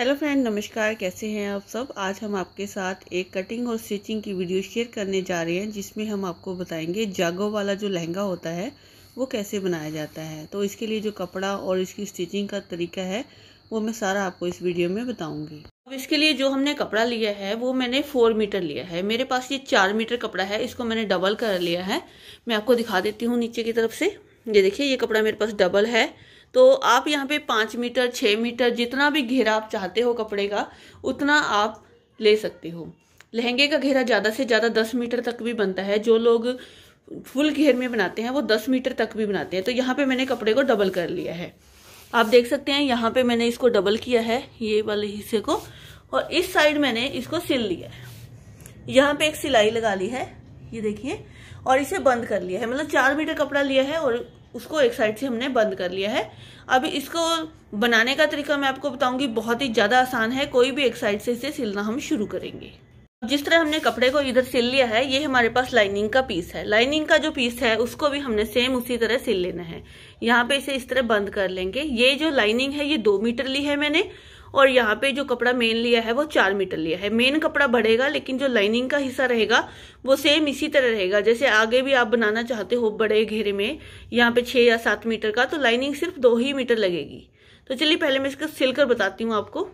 hello friend नमस्कार कैसे हैं आप सब आज हम आपके साथ एक कटिंग और स्टिचिंग की वीडियो शेयर करने जा रहे हैं जिसमें हम आपको बताएंगे जागो वाला जो लहंगा होता है वो कैसे बनाया जाता है तो इसके लिए जो कपड़ा और इसकी स्टिचिंग का तरीका है वो मैं सारा आपको इस वीडियो में बताऊंगी अब इसके लिए जो हमने कपड़ा लिया है वो मैंने फोर मीटर लिया है मेरे पास ये चार मीटर कपड़ा है इसको मैंने डबल कर लिया है मैं आपको दिखा देती हूँ नीचे की तरफ से ये देखिए ये कपड़ा मेरे पास डबल है तो आप यहाँ पे पाँच मीटर छः मीटर जितना भी घेरा आप चाहते हो कपड़े का उतना आप ले सकते हो लहंगे का घेरा ज़्यादा से ज़्यादा दस मीटर तक भी बनता है जो लोग फुल घेर में बनाते हैं वो दस मीटर तक भी बनाते हैं तो यहाँ पे मैंने कपड़े को डबल कर लिया है आप देख सकते हैं यहाँ पे मैंने इसको डबल किया है ये वाले हिस्से को और इस साइड मैंने इसको सिल लिया है यहाँ पे एक सिलाई लगा ली है ये देखिए और इसे बंद कर लिया है मतलब चार मीटर कपड़ा लिया है और उसको एक साइड से हमने बंद कर लिया है अब इसको बनाने का तरीका मैं आपको बताऊंगी बहुत ही ज़्यादा आसान है कोई भी एक साइड से इसे सिलना हम शुरू करेंगे जिस तरह हमने कपड़े को इधर सिल लिया है ये हमारे पास लाइनिंग का पीस है लाइनिंग का जो पीस है उसको भी हमने सेम उसी तरह सिल लेना है यहाँ पे इसे इस तरह बंद कर लेंगे ये जो लाइनिंग है ये दो मीटर ली है मैंने और यहाँ पे जो कपड़ा मेन लिया है वो चार मीटर लिया है मेन कपड़ा बढ़ेगा लेकिन जो लाइनिंग का हिस्सा रहेगा वो सेम इसी तरह रहेगा जैसे आगे भी आप बनाना चाहते हो बड़े घेरे में यहाँ पे छह या सात मीटर का तो लाइनिंग सिर्फ दो ही मीटर लगेगी तो चलिए पहले मैं इसको सिलकर बताती हूँ आपको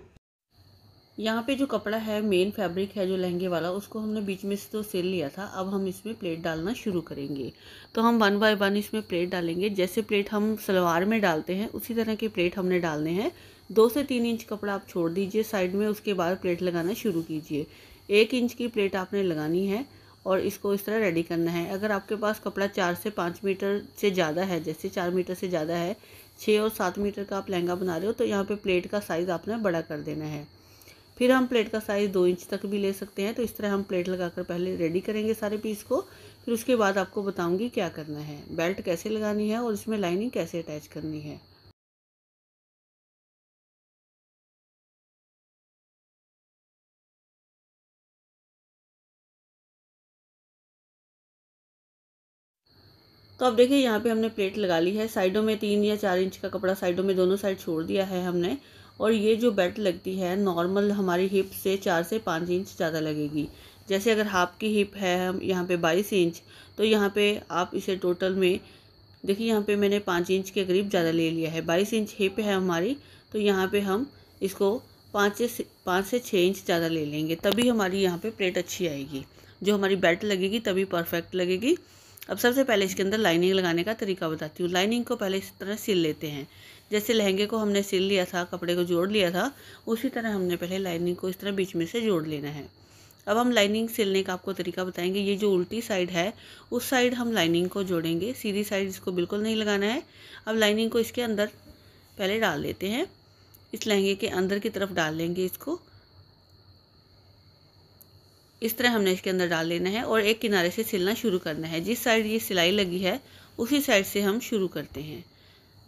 यहाँ पे जो कपड़ा है मेन फैब्रिक है जो लहंगे वाला उसको हमने बीच में से तो सिल लिया था अब हम इसमें प्लेट डालना शुरू करेंगे तो हम वन बाय वन इसमें प्लेट डालेंगे जैसे प्लेट हम सलवार में डालते हैं उसी तरह के प्लेट हमने डालने हैं दो से तीन इंच कपड़ा आप छोड़ दीजिए साइड में उसके बाद प्लेट लगाना शुरू कीजिए एक इंच की प्लेट आपने लगानी है और इसको इस तरह रेडी करना है अगर आपके पास कपड़ा चार से पाँच मीटर से ज़्यादा है जैसे चार मीटर से ज़्यादा है छः और सात मीटर का आप लहंगा बना रहे हो तो यहाँ पे प्लेट का साइज़ आपने बड़ा कर देना है फिर हम प्लेट का साइज़ दो इंच तक भी ले सकते हैं तो इस तरह हम प्लेट लगाकर पहले रेडी करेंगे सारे पीस को फिर उसके बाद आपको बताऊँगी क्या करना है बेल्ट कैसे लगानी है और इसमें लाइनिंग कैसे अटैच करनी है तो अब देखिए यहाँ पे हमने प्लेट लगा ली है साइडों में तीन या चार इंच का कपड़ा साइडों में दोनों साइड छोड़ दिया है हमने और ये जो बेल्ट लगती है नॉर्मल हमारी हिप से चार से पाँच इंच ज़्यादा लगेगी जैसे अगर हाफ की हिप है हम यहाँ पे बाईस इंच तो यहाँ पे आप इसे टोटल में देखिए यहाँ पे मैंने पाँच इंच के करीब ज़्यादा ले लिया है बाईस इंच हिप है हमारी तो यहाँ पे हम इसको पाँच से पाँच से छः इंच ज़्यादा ले लेंगे तभी हमारी यहाँ पे प्लेट अच्छी आएगी जो हमारी बेल्ट लगेगी तभी परफेक्ट लगेगी अब सबसे पहले इसके अंदर लाइनिंग लगाने का तरीका बताती हूँ लाइनिंग को पहले इस तरह सिल लेते हैं जैसे लहंगे को हमने सिल लिया था कपड़े को जोड़ लिया था उसी तरह हमने पहले लाइनिंग को इस तरह बीच में से जोड़ लेना है अब हम लाइनिंग सिलने का आपको तरीका बताएंगे ये जो उल्टी साइड है उस साइड हम लाइनिंग को जोड़ेंगे सीधी साइड इसको बिल्कुल नहीं लगाना है अब लाइनिंग को इसके अंदर पहले डाल लेते हैं इस लहंगे के अंदर की तरफ डाल लेंगे इसको इस तरह हमने इसके अंदर डाल लेना है और एक किनारे से सिलना शुरू करना है जिस साइड ये सिलाई लगी है उसी साइड से हम शुरू करते हैं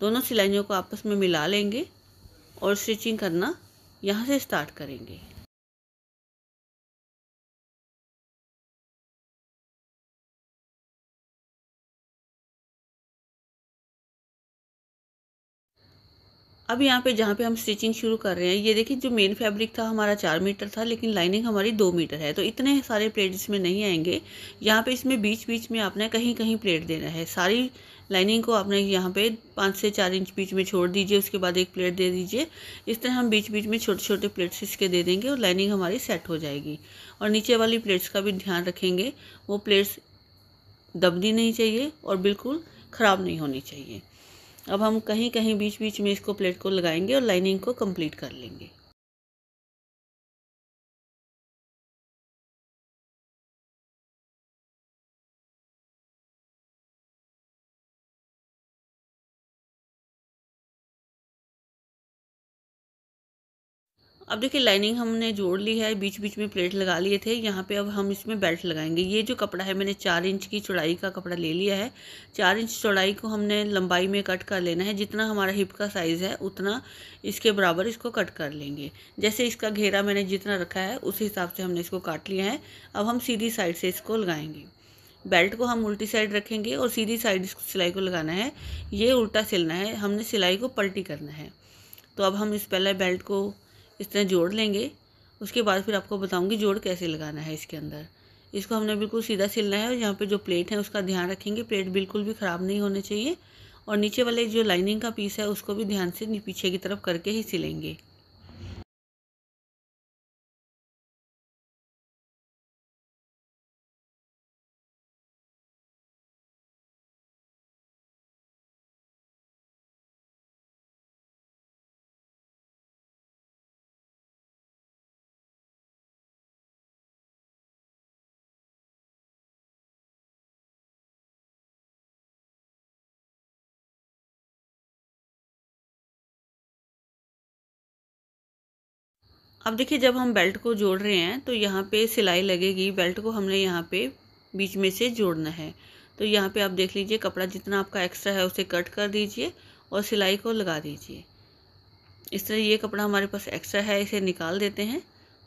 दोनों सिलाइयों को आपस में मिला लेंगे और स्टिचिंग करना यहाँ से स्टार्ट करेंगे अब यहाँ पे जहाँ पे हम स्टिचिंग शुरू कर रहे हैं ये देखिए जो मेन फैब्रिक था हमारा चार मीटर था लेकिन लाइनिंग हमारी दो मीटर है तो इतने सारे प्लेट इसमें नहीं आएंगे यहाँ पे इसमें बीच बीच में आपने कहीं कहीं प्लेट देना है सारी लाइनिंग को आपने यहाँ पे पाँच से चार इंच बीच में छोड़ दीजिए उसके बाद एक प्लेट दे दीजिए इस तरह हम बीच बीच में छोटे छोटे प्लेट्स इसके दे देंगे और लाइनिंग हमारी सेट हो जाएगी और नीचे वाली प्लेट्स का भी ध्यान रखेंगे वो प्लेट्स दबनी नहीं चाहिए और बिल्कुल ख़राब नहीं होनी चाहिए अब हम कहीं कहीं बीच बीच में इसको प्लेट को लगाएंगे और लाइनिंग को कंप्लीट कर लेंगे अब देखिए लाइनिंग हमने जोड़ ली है बीच बीच में प्लेट लगा लिए थे यहाँ पे अब हम इसमें बेल्ट लगाएंगे ये जो कपड़ा है मैंने चार इंच की चौड़ाई का कपड़ा ले लिया है चार इंच चौड़ाई को हमने लंबाई में कट कर लेना है जितना हमारा हिप का साइज़ है उतना इसके बराबर इसको कट कर लेंगे जैसे इसका घेरा मैंने जितना रखा है उस हिसाब से हमने इसको काट लिया है अब हम सीधी साइड से इसको लगाएंगे बेल्ट को हम उल्टी साइड रखेंगे और सीधी साइड सिलाई को लगाना है ये उल्टा सिलना है हमने सिलाई को पलटी करना है तो अब हम इस पहले बेल्ट को इस तरह जोड़ लेंगे उसके बाद फिर आपको बताऊंगी जोड़ कैसे लगाना है इसके अंदर इसको हमने बिल्कुल सीधा सिलना है और यहाँ पे जो प्लेट है उसका ध्यान रखेंगे प्लेट बिल्कुल भी ख़राब नहीं होने चाहिए और नीचे वाले जो लाइनिंग का पीस है उसको भी ध्यान से पीछे की तरफ करके ही सिलेंगे अब देखिए जब हम बेल्ट को जोड़ रहे हैं तो यहाँ पे सिलाई लगेगी बेल्ट को हमने यहाँ पे बीच में से जोड़ना है तो यहाँ पे आप देख लीजिए कपड़ा जितना आपका एक्स्ट्रा है उसे कट कर दीजिए और सिलाई को लगा दीजिए इस तरह ये कपड़ा हमारे पास एक्स्ट्रा है इसे निकाल देते हैं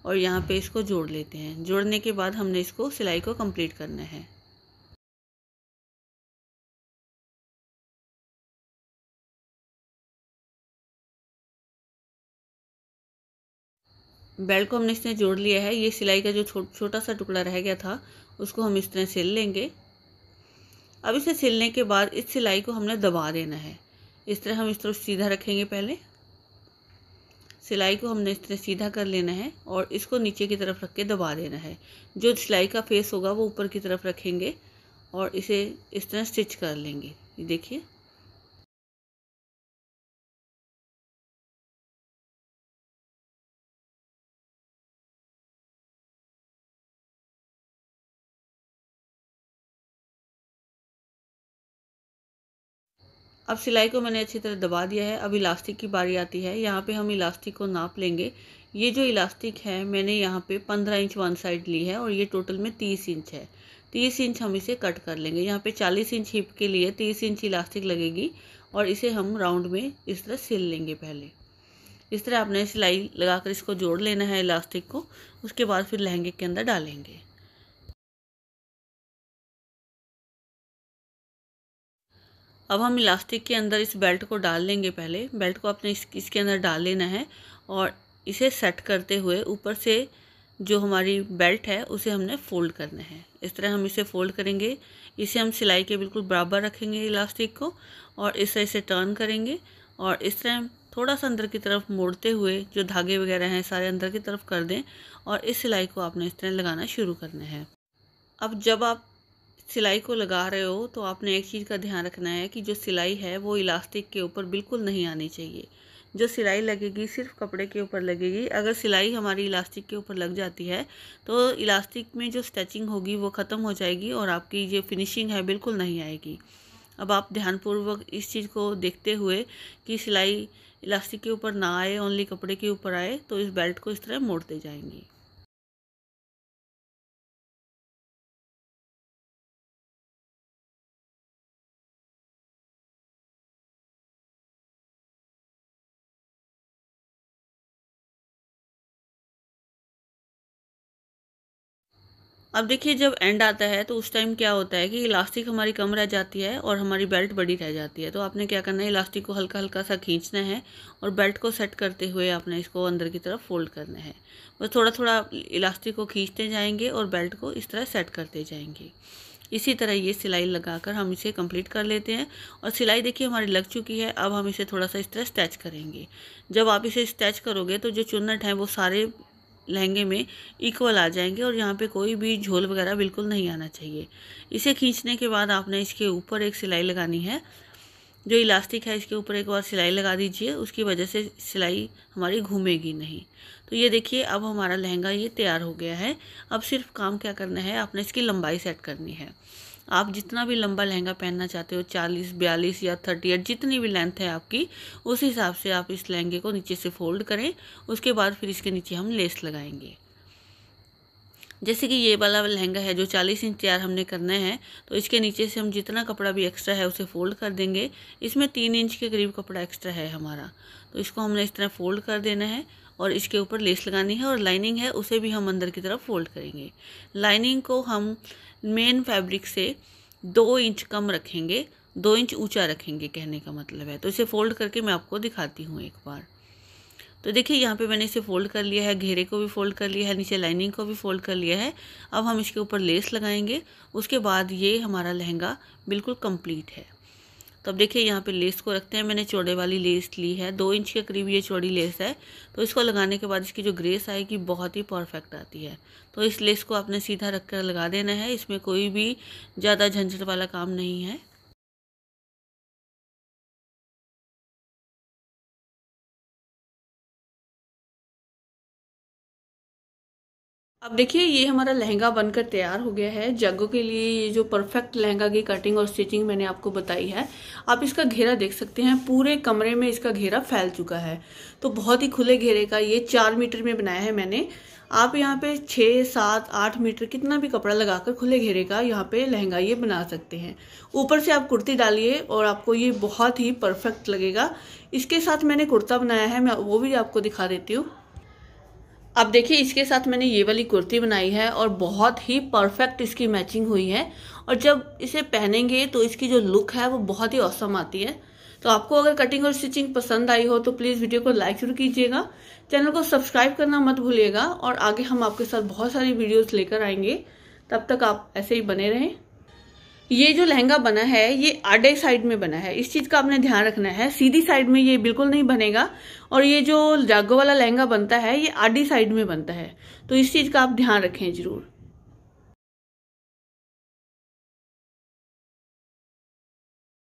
और यहाँ पे इसको जोड़ लेते हैं जोड़ने के बाद हमने इसको सिलाई को कंप्लीट करना है बेल्ट को हमने इसने जोड़ लिया है ये सिलाई का जो छो, छोटा सा टुकड़ा रह गया था उसको हम इस तरह सिल लेंगे अब इसे सिलने के बाद इस सिलाई को हमने दबा देना है इस तरह हम इस तरह सीधा रखेंगे पहले सिलाई को हमने इस तरह सीधा कर लेना है और इसको नीचे की तरफ रख के दबा देना है जो सिलाई का फेस होगा वो ऊपर की तरफ रखेंगे और इसे इस तरह स्टिच कर लेंगे देखिए अब सिलाई को मैंने अच्छी तरह दबा दिया है अब इलास्टिक की बारी आती है यहाँ पे हम इलास्टिक को नाप लेंगे ये जो इलास्टिक है मैंने यहाँ पे पंद्रह इंच वन साइड ली है और ये टोटल में तीस इंच है तीस इंच हम इसे कट कर लेंगे यहाँ पे चालीस इंच हिप के लिए तीस इंच इलास्टिक लगेगी और इसे हम राउंड में इस तरह सिल लेंगे पहले इस तरह आपने सिलाई लगा इसको जोड़ लेना है इलास्टिक को उसके बाद फिर लहंगे के अंदर डालेंगे अब हम इलास्टिक के अंदर इस बेल्ट को डाल लेंगे पहले बेल्ट को आपने इस, इसके अंदर डाल लेना है और इसे सेट करते हुए ऊपर से जो हमारी बेल्ट है उसे हमने फ़ोल्ड करना है इस तरह हम इसे फ़ोल्ड करेंगे इसे हम सिलाई के बिल्कुल बराबर रखेंगे इलास्टिक को और इस तरह इसे टर्न करेंगे और इस तरह थोड़ा सा अंदर की तरफ मोड़ते हुए जो धागे वगैरह हैं सारे अंदर की तरफ कर दें और इस सिलाई को आपने इस तरह लगाना शुरू करना है अब जब आप सिलाई को लगा रहे हो तो आपने एक चीज़ का ध्यान रखना है कि जो सिलाई है वो इलास्टिक के ऊपर बिल्कुल नहीं आनी चाहिए जो सिलाई लगेगी सिर्फ कपड़े के ऊपर लगेगी अगर सिलाई हमारी इलास्टिक के ऊपर लग जाती है तो इलास्टिक में जो स्टिचिंग होगी वो ख़त्म हो जाएगी और आपकी जो फिनिशिंग है बिल्कुल नहीं आएगी अब आप ध्यानपूर्वक इस चीज़ को देखते हुए कि सिलाई इलास्टिक के ऊपर ना आए ओनली कपड़े के ऊपर आए तो इस बेल्ट को इस तरह मोड़ते जाएंगे अब देखिए जब एंड आता है तो उस टाइम क्या होता है कि इलास्टिक हमारी कम रह जाती है और हमारी बेल्ट बड़ी रह जाती है तो आपने क्या करना है इलास्टिक को हल्का हल्का सा खींचना है और बेल्ट को सेट करते हुए आपने इसको अंदर की तरफ फोल्ड करना है बस थोड़ा थोड़ा इलास्टिक को खींचते जाएंगे और बेल्ट को इस तरह सेट करते जाएंगे इसी तरह ये सिलाई लगाकर हम इसे कंप्लीट कर लेते हैं और सिलाई देखिए हमारी लग चुकी है अब हम इसे थोड़ा सा इस तरह स्टैच करेंगे जब आप इसे स्टैच करोगे तो जो चुन्नट हैं वो सारे लहंगे में इक्वल आ जाएंगे और यहाँ पे कोई भी झोल वगैरह बिल्कुल नहीं आना चाहिए इसे खींचने के बाद आपने इसके ऊपर एक सिलाई लगानी है जो इलास्टिक है इसके ऊपर एक बार सिलाई लगा दीजिए उसकी वजह से सिलाई हमारी घूमेगी नहीं तो ये देखिए अब हमारा लहंगा ये तैयार हो गया है अब सिर्फ काम क्या करना है आपने इसकी लंबाई सेट करनी है आप जितना भी लंबा लहंगा पहनना चाहते हो चालीस बयालीस या थर्टी एट जितनी भी लेंथ है आपकी उस हिसाब से आप इस लहंगे को नीचे से फोल्ड करें उसके बाद फिर इसके नीचे हम लेस लगाएंगे जैसे कि ये वाला लहंगा है जो 40 इंच तैयार हमने करना है तो इसके नीचे से हम जितना कपड़ा भी एक्स्ट्रा है उसे फोल्ड कर देंगे इसमें तीन इंच के करीब कपड़ा एक्स्ट्रा है हमारा तो इसको हमने इस तरह फोल्ड कर देना है और इसके ऊपर लेस लगानी है और लाइनिंग है उसे भी हम अंदर की तरफ फोल्ड करेंगे लाइनिंग को हम मेन फैब्रिक से दो इंच कम रखेंगे दो इंच ऊंचा रखेंगे कहने का मतलब है तो इसे फोल्ड करके मैं आपको दिखाती हूँ एक बार तो देखिए यहाँ पे मैंने इसे फोल्ड कर लिया है घेरे को भी फोल्ड कर लिया है नीचे लाइनिंग को भी फोल्ड कर लिया है अब हम इसके ऊपर लेस लगाएंगे उसके बाद ये हमारा लहंगा बिल्कुल कंप्लीट है तो अब देखिए यहाँ पे लेस को रखते हैं मैंने चौड़े वाली लेस ली है दो इंच के करीब ये चौड़ी लेस है तो इसको लगाने के बाद इसकी जो ग्रेस आएगी बहुत ही परफेक्ट आती है तो इस लेस को आपने सीधा रख कर लगा देना है इसमें कोई भी ज़्यादा झंझट वाला काम नहीं है अब देखिए ये हमारा लहंगा बनकर तैयार हो गया है जगों के लिए ये जो परफेक्ट लहंगा की कटिंग और स्टिचिंग मैंने आपको बताई है आप इसका घेरा देख सकते हैं पूरे कमरे में इसका घेरा फैल चुका है तो बहुत ही खुले घेरे का ये चार मीटर में बनाया है मैंने आप यहाँ पे छः सात आठ मीटर कितना भी कपड़ा लगाकर खुले घेरे का यहाँ पे लहंगा ये बना सकते हैं ऊपर से आप कुर्ती डालिए और आपको ये बहुत ही परफेक्ट लगेगा इसके साथ मैंने कुर्ता बनाया है मैं वो भी आपको दिखा देती हूँ अब देखिए इसके साथ मैंने ये वाली कुर्ती बनाई है और बहुत ही परफेक्ट इसकी मैचिंग हुई है और जब इसे पहनेंगे तो इसकी जो लुक है वो बहुत ही औसम आती है तो आपको अगर कटिंग और स्टिचिंग पसंद आई हो तो प्लीज़ वीडियो को लाइक जरूर कीजिएगा चैनल को सब्सक्राइब करना मत भूलिएगा और आगे हम आपके साथ बहुत सारी वीडियोस लेकर आएंगे तब तक आप ऐसे ही बने रहें ये जो लहंगा बना है ये आडे साइड में बना है इस चीज का आपने ध्यान रखना है सीधी साइड में ये बिल्कुल नहीं बनेगा और ये जो जागो वाला लहंगा बनता है ये आडी साइड में बनता है तो इस चीज का आप ध्यान रखें जरूर